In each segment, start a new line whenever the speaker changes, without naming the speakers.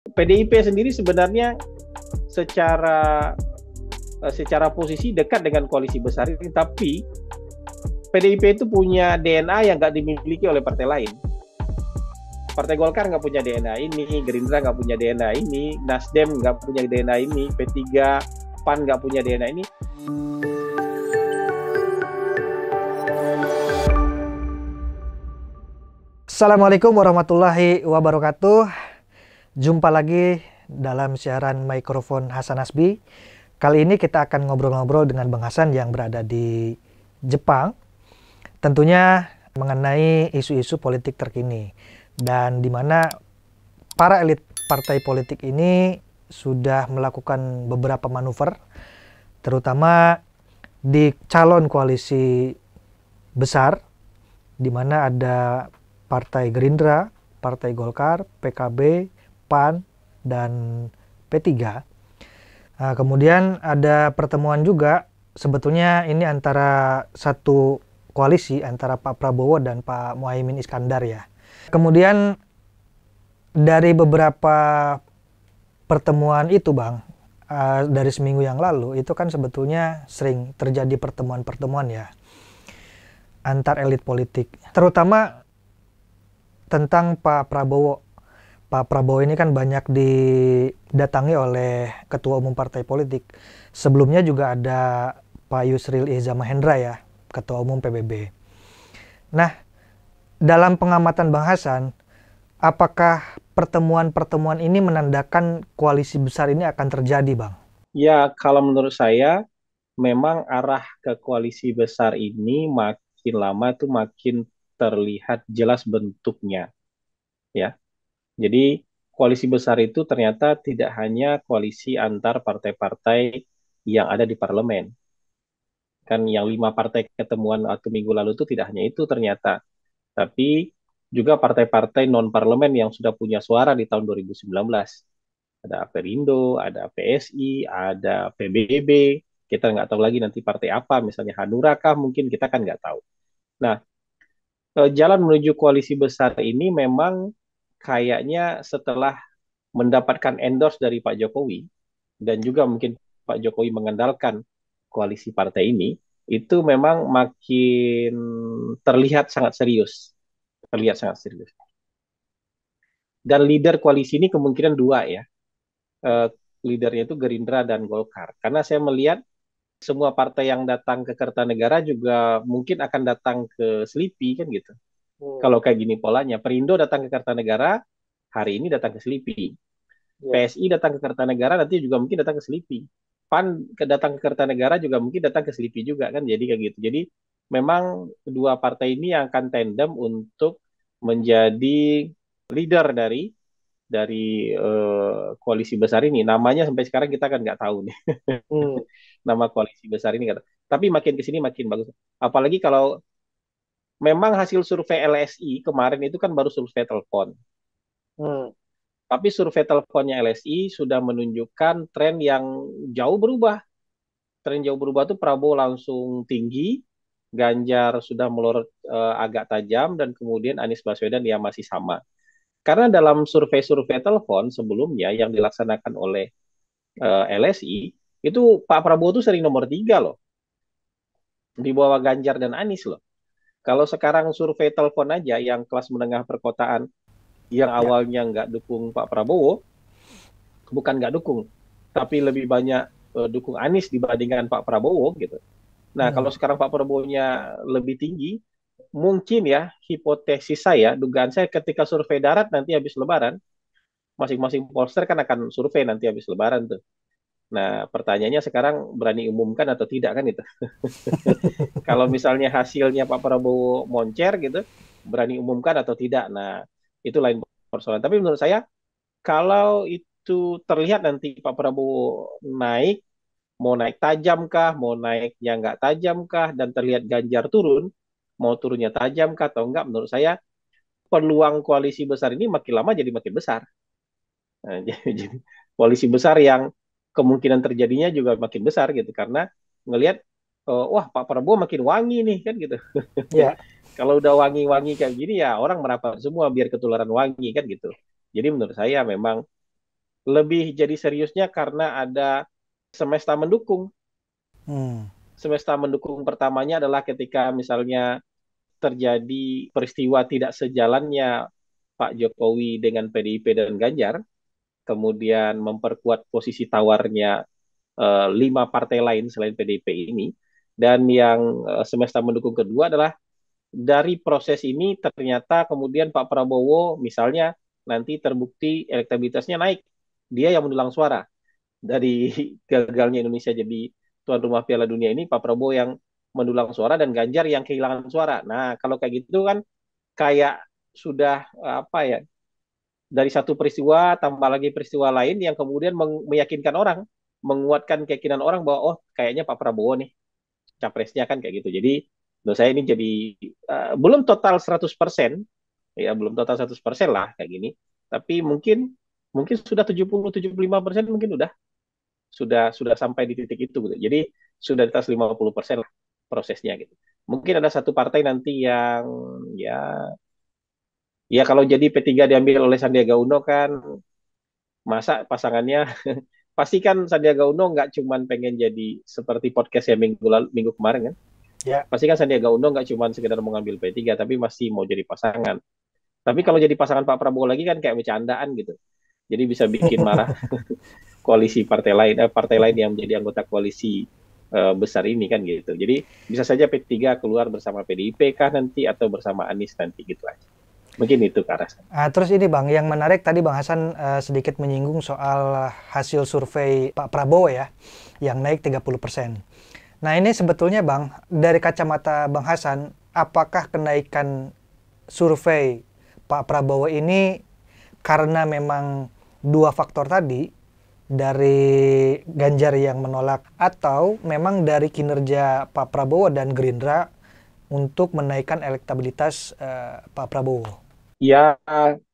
PDIP sendiri sebenarnya secara eh, secara posisi dekat dengan koalisi besar ini, tapi PDIP itu punya DNA yang nggak dimiliki oleh partai lain. Partai Golkar nggak punya DNA ini, Gerindra nggak punya DNA ini, Nasdem nggak punya DNA ini, P3, PAN nggak punya DNA ini.
Assalamualaikum warahmatullahi wabarakatuh. Jumpa lagi dalam siaran mikrofon Hasan Asbi Kali ini kita akan ngobrol-ngobrol dengan Bang Hasan yang berada di Jepang. Tentunya mengenai isu-isu politik terkini dan di mana para elit partai politik ini sudah melakukan beberapa manuver terutama di calon koalisi besar di mana ada Partai Gerindra, Partai Golkar, PKB, PAN dan P3. Nah, kemudian ada pertemuan juga sebetulnya ini antara satu koalisi antara Pak Prabowo dan Pak Muhaimin Iskandar ya. Kemudian dari beberapa pertemuan itu Bang, uh, dari seminggu yang lalu itu kan sebetulnya sering terjadi pertemuan-pertemuan ya antar elit politik, terutama tentang Pak Prabowo Pak Prabowo ini kan banyak didatangi oleh ketua umum partai politik. Sebelumnya juga ada Pak Yusril Iza Mahendra ya, ketua umum PBB. Nah, dalam pengamatan Bang Hasan, apakah pertemuan-pertemuan ini menandakan koalisi besar ini akan terjadi, Bang?
Ya, kalau menurut saya memang arah ke koalisi besar ini makin lama tuh makin terlihat jelas bentuknya. Ya, jadi koalisi besar itu ternyata tidak hanya koalisi antar partai-partai yang ada di parlemen. Kan yang lima partai ketemuan atau minggu lalu itu tidak hanya itu ternyata. Tapi juga partai-partai non-parlemen yang sudah punya suara di tahun 2019. Ada Perindo, ada PSI, ada PBB, kita nggak tahu lagi nanti partai apa, misalnya Hanura kah mungkin kita kan nggak tahu. Nah, eh, jalan menuju koalisi besar ini memang kayaknya setelah mendapatkan endorse dari Pak Jokowi dan juga mungkin Pak Jokowi mengandalkan koalisi partai ini itu memang makin terlihat sangat serius terlihat sangat serius dan leader koalisi ini kemungkinan dua ya uh, leadernya itu Gerindra dan Golkar karena saya melihat semua partai yang datang ke Kertanegara juga mungkin akan datang ke Selipi kan gitu Hmm. Kalau kayak gini polanya, Perindo datang ke Kartanegara, hari ini datang ke Selipi. Yeah. PSI datang ke Kartanegara nanti juga mungkin datang ke Selipi. PAN datang ke Kartanegara juga mungkin datang ke Selipi juga kan jadi kayak gitu. Jadi memang dua partai ini yang akan tandem untuk menjadi leader dari dari uh, koalisi besar ini. Namanya sampai sekarang kita kan nggak tahu nih. Hmm. Nama koalisi besar ini kata. Tapi makin ke sini makin bagus. Apalagi kalau memang hasil survei LSI kemarin itu kan baru survei telepon. Hmm. Tapi survei teleponnya LSI sudah menunjukkan tren yang jauh berubah. Tren jauh berubah itu Prabowo langsung tinggi, Ganjar sudah melorot uh, agak tajam, dan kemudian Anies Baswedan ya masih sama. Karena dalam survei-survei telepon sebelumnya yang dilaksanakan oleh uh, eh, LSI, itu Pak Prabowo itu sering nomor tiga loh. Di bawah Ganjar dan Anies loh. Kalau sekarang survei telepon aja yang kelas menengah perkotaan yang ya. awalnya nggak ya. dukung Pak Prabowo, bukan nggak dukung, tapi lebih banyak uh, dukung Anies dibandingkan Pak Prabowo gitu. Nah hmm. kalau sekarang Pak Prabowo-nya lebih tinggi, mungkin ya hipotesis saya, dugaan saya ketika survei darat nanti habis Lebaran, masing-masing pollster kan akan survei nanti habis Lebaran tuh. Nah, pertanyaannya sekarang berani umumkan atau tidak kan itu? Kalau misalnya hasilnya Pak Prabowo moncer gitu, berani umumkan atau tidak? Nah, itu lain persoalan. Tapi menurut saya kalau itu terlihat nanti Pak Prabowo naik, mau naik tajam kah, mau naiknya nggak tajam kah, dan terlihat Ganjar turun, mau turunnya tajam kah atau enggak, menurut saya peluang koalisi besar ini makin lama jadi makin besar. Nah, jadi, jadi koalisi besar yang kemungkinan terjadinya juga makin besar gitu karena ngelihat uh, wah Pak Prabowo makin wangi nih kan gitu. Ya. Kalau udah wangi-wangi kayak gini ya orang merapat semua biar ketularan wangi kan gitu. Jadi menurut saya memang lebih jadi seriusnya karena ada semesta mendukung. Hmm. Semesta mendukung pertamanya adalah ketika misalnya terjadi peristiwa tidak sejalannya Pak Jokowi dengan PDIP dan Ganjar, kemudian memperkuat posisi tawarnya eh, lima partai lain selain PDIP ini, dan yang eh, semesta mendukung kedua adalah dari proses ini ternyata kemudian Pak Prabowo misalnya nanti terbukti elektabilitasnya naik, dia yang mendulang suara dari gagalnya Indonesia jadi tuan rumah Piala Dunia ini Pak Prabowo yang mendulang suara dan Ganjar yang kehilangan suara. Nah kalau kayak gitu kan kayak sudah apa ya dari satu peristiwa tambah lagi peristiwa lain yang kemudian meyakinkan orang, menguatkan keyakinan orang bahwa oh kayaknya Pak Prabowo nih capresnya kan kayak gitu. Jadi menurut saya ini jadi uh, belum total 100%, ya belum total 100% lah kayak gini. Tapi mungkin mungkin sudah 70 75% mungkin udah sudah sudah sampai di titik itu gitu. Jadi sudah di atas 50% lah prosesnya gitu. Mungkin ada satu partai nanti yang ya ya kalau jadi P3 diambil oleh Sandiaga Uno kan masa pasangannya pasti kan Sandiaga Uno nggak cuma pengen jadi seperti podcast ya minggu lalu, minggu kemarin kan ya. pasti kan Sandiaga Uno nggak cuma sekedar mau ngambil P3 tapi masih mau jadi pasangan tapi kalau jadi pasangan Pak Prabowo lagi kan kayak bercandaan gitu jadi bisa bikin marah koalisi partai lain eh, partai lain yang menjadi anggota koalisi eh, besar ini kan gitu jadi bisa saja P3 keluar bersama PDIP kah nanti atau bersama Anies nanti gitu aja Mungkin itu ke arah
ah, terus ini Bang, yang menarik tadi Bang Hasan uh, sedikit menyinggung soal hasil survei Pak Prabowo ya, yang naik 30%. Nah ini sebetulnya Bang, dari kacamata Bang Hasan, apakah kenaikan survei Pak Prabowo ini karena memang dua faktor tadi dari Ganjar yang menolak atau memang dari kinerja Pak Prabowo dan Gerindra untuk menaikkan elektabilitas uh, Pak Prabowo?
Ya,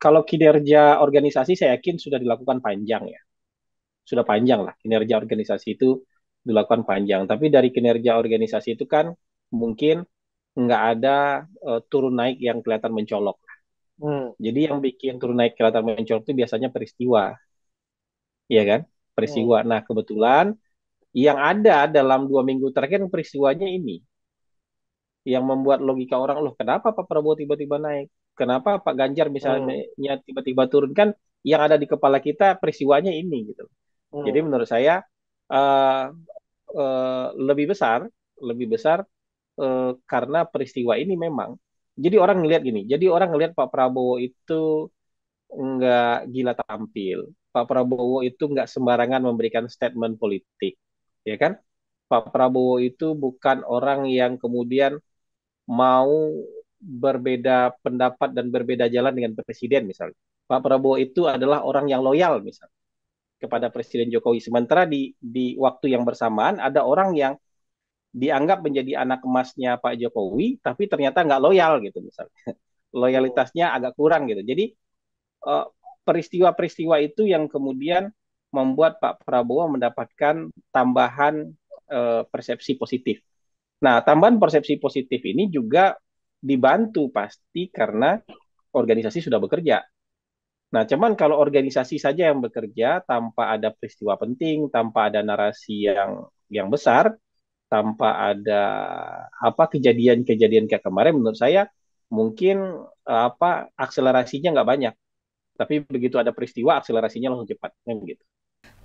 kalau kinerja organisasi saya yakin sudah dilakukan panjang ya. Sudah panjang lah kinerja organisasi itu dilakukan panjang. Tapi dari kinerja organisasi itu kan mungkin nggak ada uh, turun naik yang kelihatan mencolok. Hmm. Jadi yang bikin turun naik kelihatan mencolok itu biasanya peristiwa, iya kan? Peristiwa. Hmm. Nah kebetulan yang ada dalam dua minggu terakhir peristiwanya ini yang membuat logika orang loh kenapa Pak Prabowo tiba-tiba naik? kenapa Pak Ganjar misalnya tiba hmm. tiba-tiba turun kan yang ada di kepala kita peristiwanya ini gitu. Hmm. Jadi menurut saya uh, uh, lebih besar, lebih besar uh, karena peristiwa ini memang. Jadi orang ngelihat gini. Jadi orang ngelihat Pak Prabowo itu nggak gila tampil. Pak Prabowo itu nggak sembarangan memberikan statement politik, ya kan? Pak Prabowo itu bukan orang yang kemudian mau berbeda pendapat dan berbeda jalan dengan presiden misalnya. Pak Prabowo itu adalah orang yang loyal misalnya kepada Presiden Jokowi. Sementara di di waktu yang bersamaan ada orang yang dianggap menjadi anak emasnya Pak Jokowi, tapi ternyata nggak loyal gitu misalnya. Loyalitasnya oh. agak kurang gitu. Jadi eh, peristiwa-peristiwa itu yang kemudian membuat Pak Prabowo mendapatkan tambahan eh, persepsi positif. Nah, tambahan persepsi positif ini juga dibantu pasti karena organisasi sudah bekerja. Nah, cuman kalau organisasi saja yang bekerja tanpa ada peristiwa penting, tanpa ada narasi yang yang besar, tanpa ada apa kejadian-kejadian kayak kemarin menurut saya mungkin apa akselerasinya nggak banyak. Tapi begitu ada peristiwa akselerasinya langsung cepat,
kan gitu.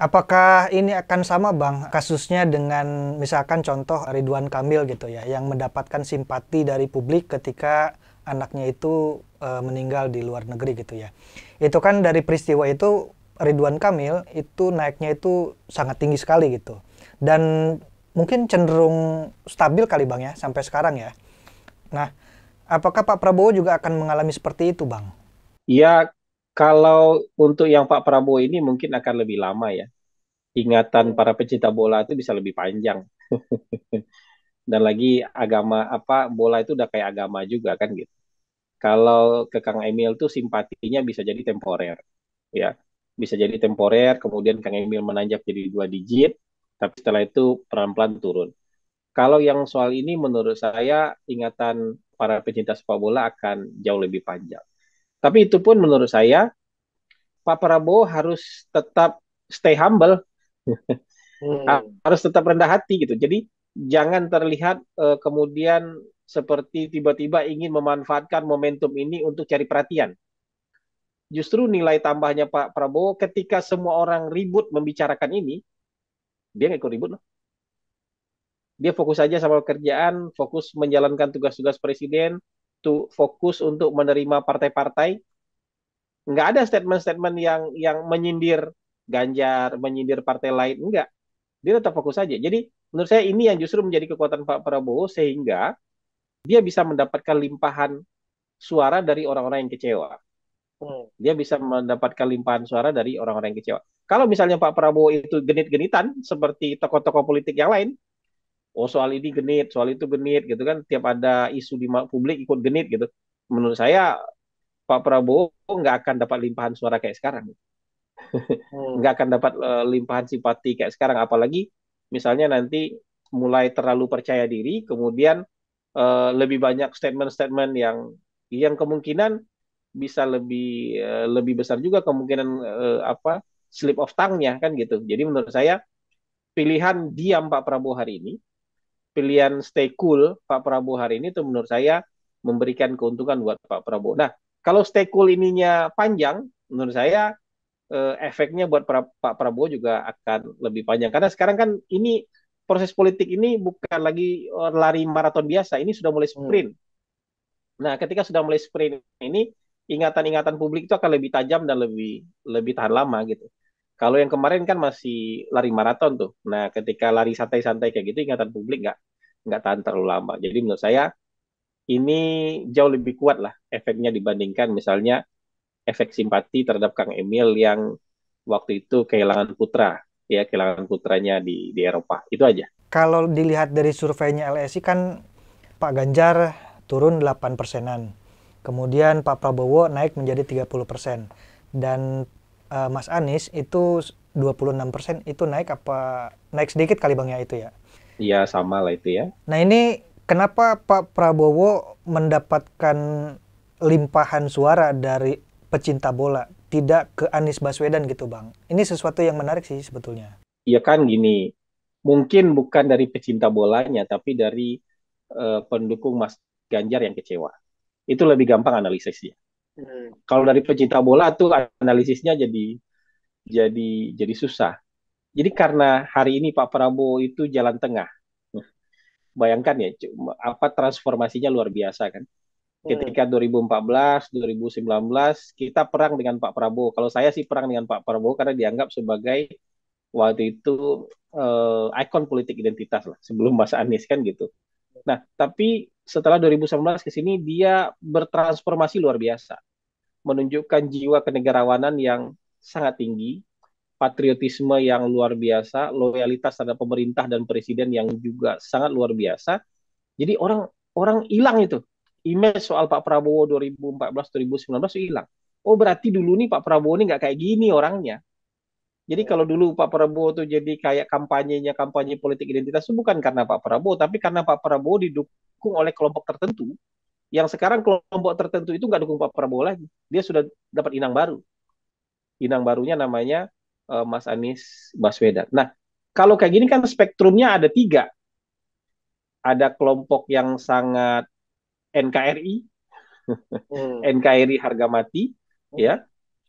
Apakah ini akan sama Bang kasusnya dengan misalkan contoh Ridwan Kamil gitu ya yang mendapatkan simpati dari publik ketika anaknya itu e, meninggal di luar negeri gitu ya. Itu kan dari peristiwa itu Ridwan Kamil itu naiknya itu sangat tinggi sekali gitu. Dan mungkin cenderung stabil kali Bang ya sampai sekarang ya. Nah, apakah Pak Prabowo juga akan mengalami seperti itu Bang?
Iya, kalau untuk yang Pak Prabowo ini mungkin akan lebih lama ya. Ingatan iya. para pecinta bola itu bisa lebih panjang. Dan lagi agama apa bola itu udah kayak agama juga kan gitu. Kalau ke Kang Emil tuh simpatinya bisa jadi temporer. Ya, bisa jadi temporer, kemudian Kang Emil menanjak jadi dua digit, tapi setelah itu pelan-pelan turun. Kalau yang soal ini menurut saya ingatan para pecinta sepak bola akan jauh lebih panjang tapi itu pun menurut saya Pak Prabowo harus tetap stay humble,
hmm.
harus tetap rendah hati gitu. Jadi jangan terlihat uh, kemudian seperti tiba-tiba ingin memanfaatkan momentum ini untuk cari perhatian. Justru nilai tambahnya Pak Prabowo ketika semua orang ribut membicarakan ini, dia nggak ikut ribut loh. Dia fokus saja sama kerjaan, fokus menjalankan tugas-tugas presiden, to fokus untuk menerima partai-partai nggak ada statement-statement yang yang menyindir Ganjar menyindir partai lain enggak dia tetap fokus saja jadi menurut saya ini yang justru menjadi kekuatan Pak Prabowo sehingga dia bisa mendapatkan limpahan suara dari orang-orang yang kecewa hmm. dia bisa mendapatkan limpahan suara dari orang-orang yang kecewa kalau misalnya Pak Prabowo itu genit-genitan seperti tokoh-tokoh politik yang lain oh soal ini genit, soal itu genit gitu kan tiap ada isu di publik ikut genit gitu. Menurut saya Pak Prabowo nggak akan dapat limpahan suara kayak sekarang. Hmm. nggak akan dapat uh, limpahan simpati kayak sekarang apalagi misalnya nanti mulai terlalu percaya diri kemudian uh, lebih banyak statement-statement yang yang kemungkinan bisa lebih uh, lebih besar juga kemungkinan uh, apa slip of tongue-nya kan gitu. Jadi menurut saya pilihan diam Pak Prabowo hari ini pilihan stay cool Pak Prabowo hari ini itu menurut saya memberikan keuntungan buat Pak Prabowo. Nah, kalau stay cool ininya panjang, menurut saya eh, efeknya buat pra, Pak Prabowo juga akan lebih panjang. Karena sekarang kan ini proses politik ini bukan lagi eh, lari maraton biasa, ini sudah mulai hmm. sprint. Hmm. Nah, ketika sudah mulai sprint ini, ingatan-ingatan publik itu akan lebih tajam dan lebih lebih tahan lama gitu. Kalau yang kemarin kan masih lari maraton tuh. Nah, ketika lari santai-santai kayak gitu ingatan publik nggak nggak tahan terlalu lama. Jadi menurut saya ini jauh lebih kuat lah efeknya dibandingkan misalnya efek simpati terhadap Kang Emil yang waktu itu kehilangan putra ya kehilangan putranya di di Eropa. Itu aja.
Kalau dilihat dari surveinya LSI kan Pak Ganjar turun 8 persenan. Kemudian Pak Prabowo naik menjadi 30 persen. Dan uh, Mas Anies itu 26% itu naik apa naik sedikit kali Bang ya itu ya?
Iya, sama lah itu ya.
Nah, ini kenapa Pak Prabowo mendapatkan limpahan suara dari pecinta bola tidak ke Anies Baswedan gitu, Bang? Ini sesuatu yang menarik sih sebetulnya.
Iya kan gini, mungkin bukan dari pecinta bolanya tapi dari uh, pendukung Mas Ganjar yang kecewa. Itu lebih gampang analisisnya. Hmm. Kalau dari pecinta bola tuh analisisnya jadi jadi jadi susah. Jadi karena hari ini Pak Prabowo itu jalan tengah. Nah, bayangkan ya apa transformasinya luar biasa kan. Ketika 2014, hmm. 2019 kita perang dengan Pak Prabowo. Kalau saya sih perang dengan Pak Prabowo karena dianggap sebagai waktu itu uh, ikon politik identitas lah sebelum Mas Anies kan gitu. Nah, tapi setelah 2019 ke sini dia bertransformasi luar biasa. Menunjukkan jiwa kenegarawanan yang sangat tinggi, patriotisme yang luar biasa, loyalitas terhadap pemerintah dan presiden yang juga sangat luar biasa. Jadi orang orang hilang itu. Image soal Pak Prabowo 2014 2019 hilang. Oh berarti dulu nih Pak Prabowo ini nggak kayak gini orangnya. Jadi kalau dulu Pak Prabowo itu jadi kayak kampanyenya kampanye politik identitas itu bukan karena Pak Prabowo, tapi karena Pak Prabowo didukung oleh kelompok tertentu. Yang sekarang kelompok tertentu itu nggak dukung Pak Prabowo lagi, dia sudah dapat inang baru. Inang barunya namanya uh, Mas Anies Baswedan. Nah, kalau kayak gini kan spektrumnya ada tiga. Ada kelompok yang sangat NKRI, hmm. NKRI harga mati, hmm. ya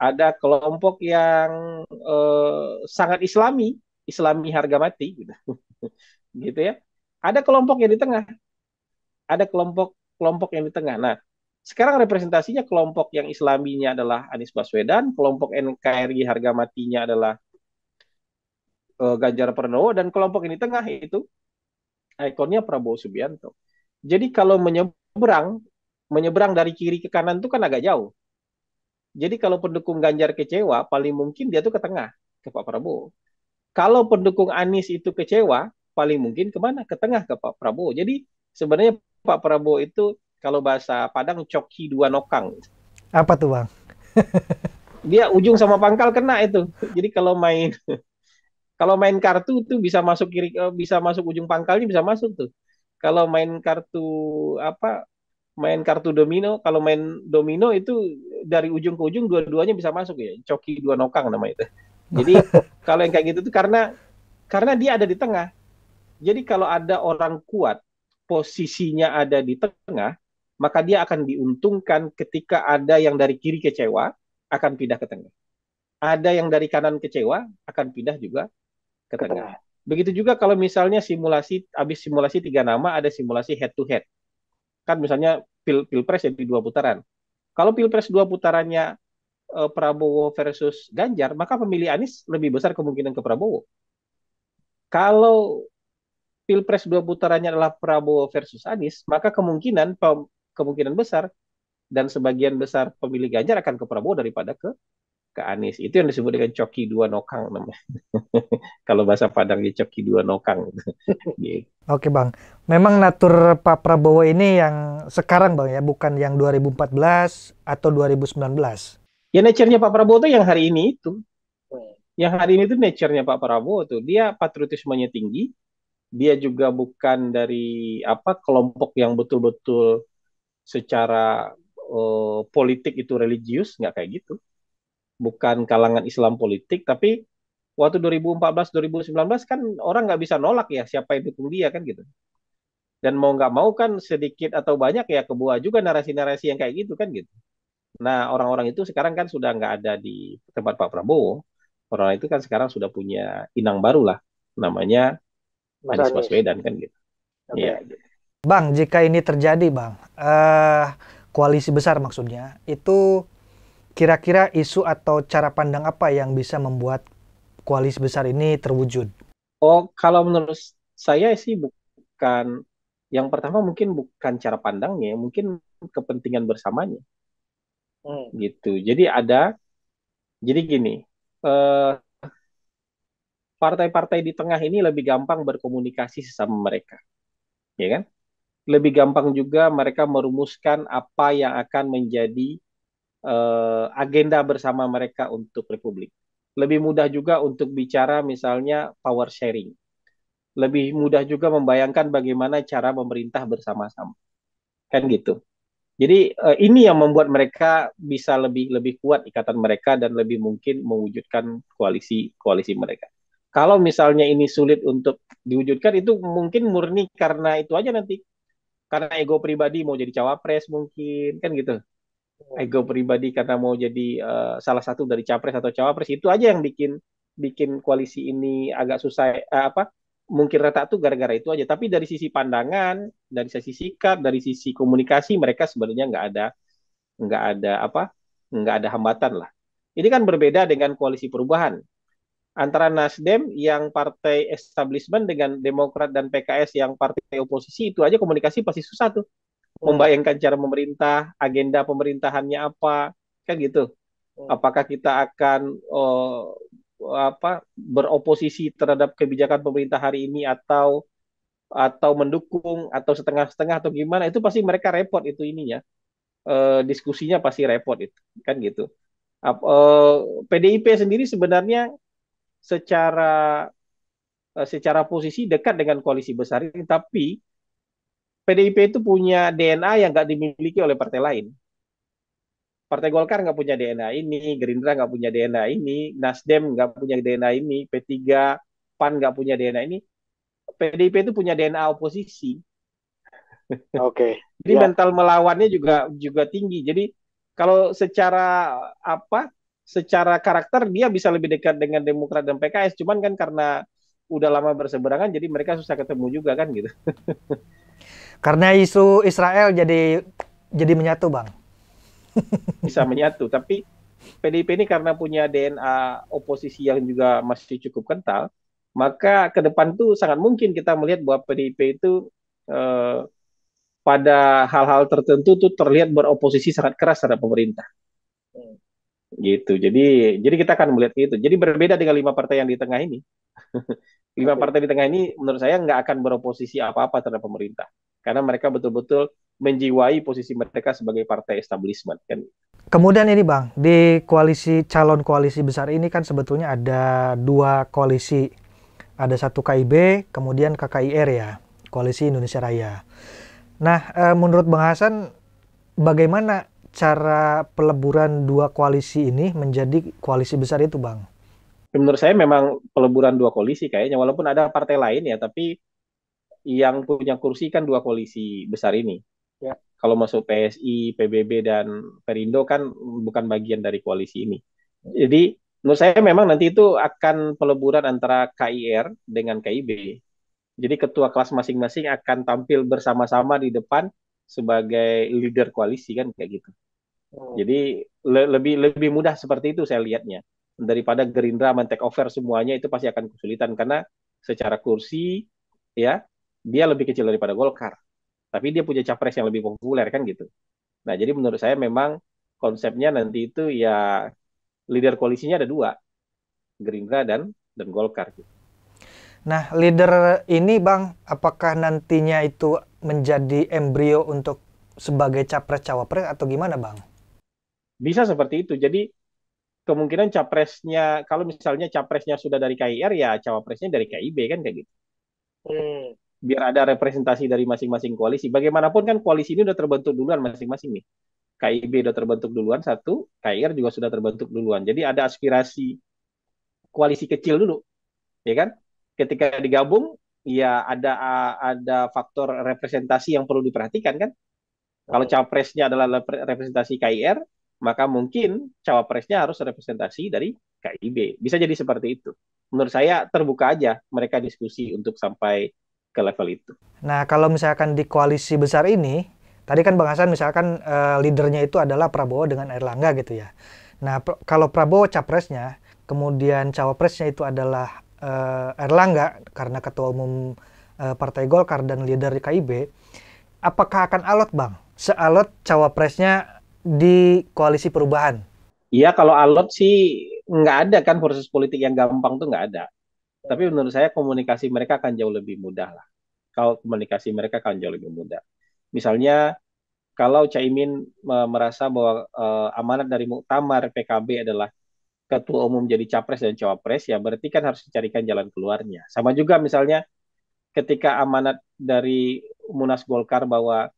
ada kelompok yang eh, sangat Islami, Islami harga mati gitu. gitu ya. Ada kelompok yang di tengah. Ada kelompok kelompok yang di tengah. Nah, sekarang representasinya kelompok yang Islaminya adalah Anies Baswedan, kelompok NKRI harga matinya adalah eh, Ganjar Pranowo dan kelompok yang di tengah itu ikonnya Prabowo Subianto. Jadi kalau menyeberang menyeberang dari kiri ke kanan itu kan agak jauh jadi kalau pendukung Ganjar kecewa, paling mungkin dia tuh ke tengah, ke Pak Prabowo. Kalau pendukung Anies itu kecewa, paling mungkin kemana? Ke tengah, ke Pak Prabowo. Jadi sebenarnya Pak Prabowo itu kalau bahasa Padang coki dua nokang.
Apa tuh Bang?
dia ujung sama pangkal kena itu. Jadi kalau main kalau main kartu tuh bisa masuk kiri eh, bisa masuk ujung pangkalnya bisa masuk tuh. Kalau main kartu apa main kartu domino, kalau main domino itu dari ujung ke ujung dua-duanya bisa masuk ya. Coki dua nokang nama itu. Jadi kalau yang kayak gitu tuh karena karena dia ada di tengah. Jadi kalau ada orang kuat posisinya ada di tengah, maka dia akan diuntungkan ketika ada yang dari kiri kecewa akan pindah ke tengah. Ada yang dari kanan kecewa akan pindah juga ke tengah. Begitu juga kalau misalnya simulasi habis simulasi tiga nama ada simulasi head to head. Kan misalnya pil pilpres jadi dua putaran. Kalau Pilpres dua putarannya eh, Prabowo versus Ganjar, maka pemilih Anies lebih besar kemungkinan ke Prabowo. Kalau Pilpres dua putarannya adalah Prabowo versus Anies, maka kemungkinan kemungkinan besar dan sebagian besar pemilih Ganjar akan ke Prabowo daripada ke ke Anies. Itu yang disebut dengan coki dua nokang namanya. Kalau bahasa Padang dia coki dua nokang. Gitu.
Oke Bang, memang natur Pak Prabowo ini yang sekarang Bang ya, bukan yang 2014 atau 2019. Ya nature-nya Pak Prabowo itu yang hari ini itu.
Hmm. Yang hari ini itu nature-nya Pak Prabowo tuh. Dia patriotismenya tinggi, dia juga bukan dari apa kelompok yang betul-betul secara uh, politik itu religius nggak kayak gitu bukan kalangan Islam politik tapi waktu 2014 2019 kan orang nggak bisa nolak ya siapa yang dukung dia kan gitu dan mau nggak mau kan sedikit atau banyak ya kebuah juga narasi-narasi yang kayak gitu kan gitu nah orang-orang itu sekarang kan sudah nggak ada di tempat Pak Prabowo orang itu kan sekarang sudah punya inang baru lah namanya Mas Anies Baswedan kan gitu okay. Iya.
Bang jika ini terjadi Bang uh, koalisi besar maksudnya itu kira-kira isu atau cara pandang apa yang bisa membuat koalisi besar ini terwujud?
Oh, kalau menurut saya sih bukan yang pertama mungkin bukan cara pandangnya, mungkin kepentingan bersamanya. Hmm. Gitu. Jadi ada jadi gini, eh, partai-partai di tengah ini lebih gampang berkomunikasi sesama mereka. Ya kan? Lebih gampang juga mereka merumuskan apa yang akan menjadi uh, agenda bersama mereka untuk republik. Lebih mudah juga untuk bicara misalnya power sharing. Lebih mudah juga membayangkan bagaimana cara pemerintah bersama-sama. Kan gitu. Jadi uh, ini yang membuat mereka bisa lebih lebih kuat ikatan mereka dan lebih mungkin mewujudkan koalisi koalisi mereka. Kalau misalnya ini sulit untuk diwujudkan itu mungkin murni karena itu aja nanti karena ego pribadi mau jadi cawapres mungkin kan gitu ego pribadi karena mau jadi uh, salah satu dari capres atau cawapres itu aja yang bikin bikin koalisi ini agak susah uh, apa mungkin rata tuh gara-gara itu aja tapi dari sisi pandangan dari sisi sikap dari sisi komunikasi mereka sebenarnya nggak ada nggak ada apa nggak ada hambatan lah ini kan berbeda dengan koalisi perubahan antara Nasdem yang partai establishment dengan Demokrat dan PKS yang partai oposisi itu aja komunikasi pasti susah tuh membayangkan cara memerintah, agenda pemerintahannya apa, kan gitu. Hmm. Apakah kita akan uh, apa beroposisi terhadap kebijakan pemerintah hari ini atau atau mendukung atau setengah-setengah atau gimana itu pasti mereka repot itu ininya Uh, diskusinya pasti repot itu kan gitu Uh, eh, PDIP sendiri sebenarnya secara uh, secara posisi dekat dengan koalisi besar ini tapi PDIP itu punya DNA yang nggak dimiliki oleh partai lain. Partai Golkar nggak punya DNA ini, Gerindra nggak punya DNA ini, Nasdem nggak punya DNA ini, P3, PAN nggak punya DNA ini. PDIP itu punya DNA oposisi.
Oke. Okay. Jadi ya.
mental melawannya juga juga tinggi. Jadi kalau secara apa? Secara karakter dia bisa lebih dekat dengan Demokrat dan PKS. Cuman kan karena udah lama berseberangan, jadi mereka susah ketemu juga kan gitu.
Karena isu Israel jadi jadi menyatu, Bang.
Bisa menyatu, tapi PDIP ini karena punya DNA oposisi yang juga masih cukup kental, maka ke depan itu sangat mungkin kita melihat bahwa PDIP itu eh, pada hal-hal tertentu tuh terlihat beroposisi sangat keras terhadap pemerintah. Gitu. Jadi jadi kita akan melihat itu. Jadi berbeda dengan lima partai yang di tengah ini. lima partai di tengah ini menurut saya nggak akan beroposisi apa-apa terhadap pemerintah karena mereka betul-betul menjiwai posisi mereka sebagai partai establishment kan.
Kemudian ini Bang, di koalisi calon koalisi besar ini kan sebetulnya ada dua koalisi. Ada satu KIB, kemudian KKIR ya, Koalisi Indonesia Raya. Nah, eh, menurut Bang Hasan bagaimana cara peleburan dua koalisi ini menjadi koalisi besar itu, Bang?
menurut saya memang peleburan dua koalisi kayaknya walaupun ada partai lain ya tapi yang punya kursi kan dua koalisi besar ini ya kalau masuk PSI, PBB dan Perindo kan bukan bagian dari koalisi ini. Jadi menurut saya memang nanti itu akan peleburan antara KIR dengan KIB. Jadi ketua kelas masing-masing akan tampil bersama-sama di depan sebagai leader koalisi kan kayak gitu. Hmm. Jadi le lebih lebih mudah seperti itu saya lihatnya daripada Gerindra men take over semuanya itu pasti akan kesulitan karena secara kursi ya dia lebih kecil daripada Golkar. Tapi dia punya capres yang lebih populer kan gitu. Nah, jadi menurut saya memang konsepnya nanti itu ya leader koalisinya ada dua, Gerindra dan dan Golkar gitu.
Nah, leader ini Bang, apakah nantinya itu menjadi embrio untuk sebagai capres cawapres atau gimana Bang?
Bisa seperti itu. Jadi kemungkinan capresnya kalau misalnya capresnya sudah dari KIR ya cawapresnya dari KIB kan kayak gitu. Hmm. Biar ada representasi dari masing-masing koalisi. Bagaimanapun kan koalisi ini sudah terbentuk duluan masing-masing nih. KIB sudah terbentuk duluan satu, KIR juga sudah terbentuk duluan. Jadi ada aspirasi koalisi kecil dulu, ya kan? Ketika digabung, ya ada ada faktor representasi yang perlu diperhatikan kan? Kalau hmm. capresnya adalah representasi KIR, maka mungkin cawapresnya harus representasi dari KIB. Bisa jadi seperti itu. Menurut saya terbuka aja mereka diskusi untuk sampai ke level itu.
Nah, kalau misalkan di koalisi besar ini, tadi kan Bang Hasan misalkan e, leadernya itu adalah Prabowo dengan Erlangga gitu ya. Nah, pr kalau Prabowo capresnya, kemudian cawapresnya itu adalah e, Erlangga karena ketua umum e, Partai Golkar dan leader KIB, apakah akan alot Bang? Sealot cawapresnya di koalisi perubahan?
Iya, kalau alot sih nggak ada kan proses politik yang gampang tuh nggak ada. Tapi menurut saya komunikasi mereka akan jauh lebih mudah lah. Kalau komunikasi mereka akan jauh lebih mudah. Misalnya kalau Caimin merasa bahwa uh, amanat dari Muktamar PKB adalah ketua umum jadi capres dan cawapres, ya berarti kan harus dicarikan jalan keluarnya. Sama juga misalnya ketika amanat dari Munas Golkar bahwa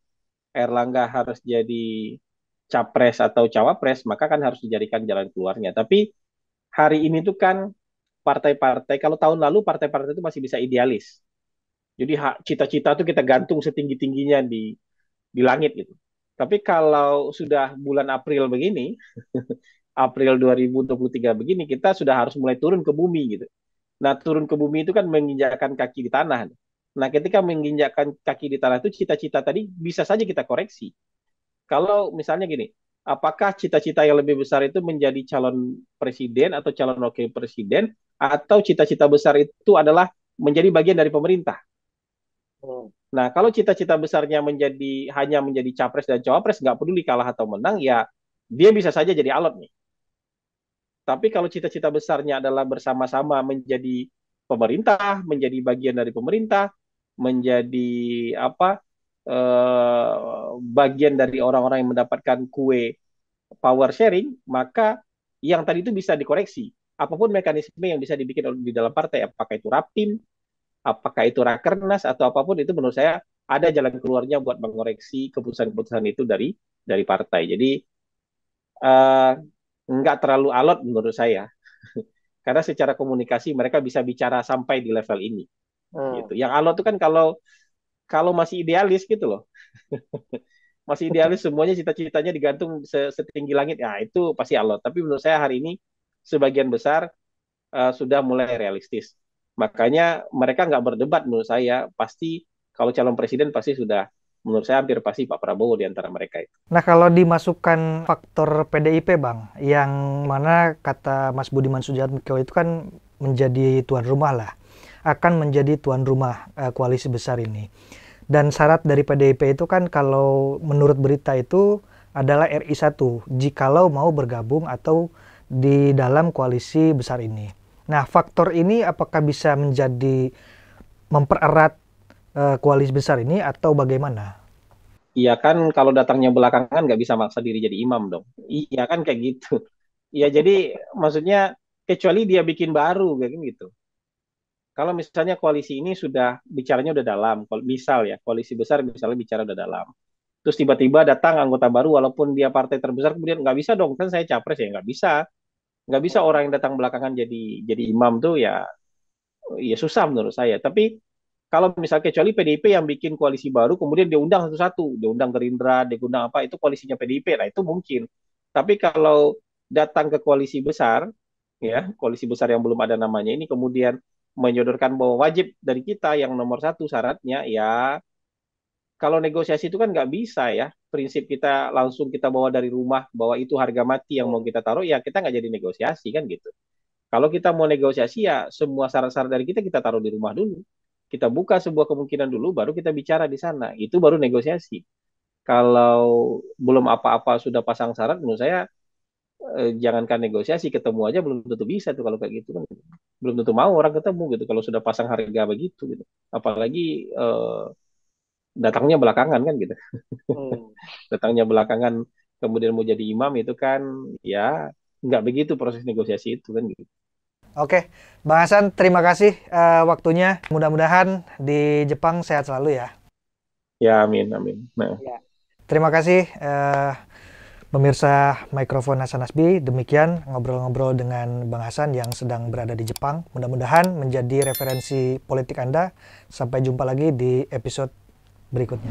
Erlangga harus jadi capres atau cawapres, maka kan harus dijadikan jalan keluarnya. Tapi hari ini tuh kan partai-partai, kalau tahun lalu partai-partai itu masih bisa idealis. Jadi cita-cita itu kita gantung setinggi-tingginya di di langit gitu. Tapi kalau sudah bulan April begini, April 2023 begini, kita sudah harus mulai turun ke bumi gitu. Nah turun ke bumi itu kan menginjakkan kaki di tanah. Nah ketika menginjakkan kaki di tanah itu cita-cita tadi bisa saja kita koreksi kalau misalnya gini, apakah cita-cita yang lebih besar itu menjadi calon presiden atau calon wakil presiden atau cita-cita besar itu adalah menjadi bagian dari pemerintah. Hmm. Nah, kalau cita-cita besarnya menjadi hanya menjadi capres dan cawapres nggak peduli kalah atau menang ya dia bisa saja jadi alot nih. Tapi kalau cita-cita besarnya adalah bersama-sama menjadi pemerintah, menjadi bagian dari pemerintah, menjadi apa Eh, bagian dari orang-orang yang mendapatkan kue power sharing, maka yang tadi itu bisa dikoreksi. Apapun mekanisme yang bisa dibikin di dalam partai, apakah itu rapim, apakah itu rakernas atau apapun itu menurut saya ada jalan keluarnya buat mengoreksi keputusan-keputusan itu dari dari partai. Jadi uh, nggak terlalu alot menurut saya karena secara komunikasi mereka bisa bicara sampai di level ini hmm. gitu yang alot itu kan kalau kalau masih idealis gitu loh. masih idealis semuanya cita-citanya digantung setinggi langit. ya itu pasti Allah. Tapi menurut saya hari ini sebagian besar uh, sudah mulai realistis. Makanya mereka nggak berdebat menurut saya. Pasti kalau calon presiden pasti sudah menurut saya hampir pasti Pak Prabowo di antara mereka itu.
Nah kalau dimasukkan faktor PDIP Bang, yang mana kata Mas Budiman Sujatmiko itu kan menjadi tuan rumah lah akan menjadi tuan rumah uh, koalisi besar ini. Dan syarat dari PDIP itu kan kalau menurut berita itu adalah RI1 jikalau mau bergabung atau di dalam koalisi besar ini. Nah, faktor ini apakah bisa menjadi mempererat uh, koalisi besar ini atau bagaimana?
Iya kan kalau datangnya belakangan nggak bisa maksa diri jadi imam dong. Iya kan kayak gitu. Iya jadi maksudnya kecuali dia bikin baru kayak gitu kalau misalnya koalisi ini sudah bicaranya udah dalam, misal ya koalisi besar misalnya bicara udah dalam, terus tiba-tiba datang anggota baru walaupun dia partai terbesar kemudian nggak bisa dong kan saya capres ya nggak bisa, nggak bisa orang yang datang belakangan jadi jadi imam tuh ya ya susah menurut saya. Tapi kalau misalnya kecuali PDIP yang bikin koalisi baru kemudian diundang satu-satu, diundang Gerindra, diundang apa itu koalisinya PDIP, lah itu mungkin. Tapi kalau datang ke koalisi besar, ya koalisi besar yang belum ada namanya ini kemudian menyodorkan bahwa wajib dari kita yang nomor satu syaratnya ya kalau negosiasi itu kan nggak bisa ya prinsip kita langsung kita bawa dari rumah bahwa itu harga mati yang mau kita taruh ya kita nggak jadi negosiasi kan gitu kalau kita mau negosiasi ya semua syarat-syarat dari kita kita taruh di rumah dulu kita buka sebuah kemungkinan dulu baru kita bicara di sana itu baru negosiasi kalau belum apa-apa sudah pasang syarat menurut saya Eh, jangankan negosiasi ketemu aja belum tentu bisa tuh kalau kayak gitu kan belum tentu mau orang ketemu gitu kalau sudah pasang harga begitu gitu apalagi eh, datangnya belakangan kan gitu hmm. datangnya belakangan kemudian mau jadi imam itu kan ya nggak begitu proses negosiasi itu kan gitu
Oke, Bang Hasan, terima kasih uh, waktunya. Mudah-mudahan di Jepang sehat selalu ya.
Ya, amin, amin. Nah.
Ya. Terima kasih uh, Pemirsa mikrofon Hasan Asbi, demikian ngobrol-ngobrol dengan Bang Hasan yang sedang berada di Jepang. Mudah-mudahan menjadi referensi politik Anda. Sampai jumpa lagi di episode berikutnya.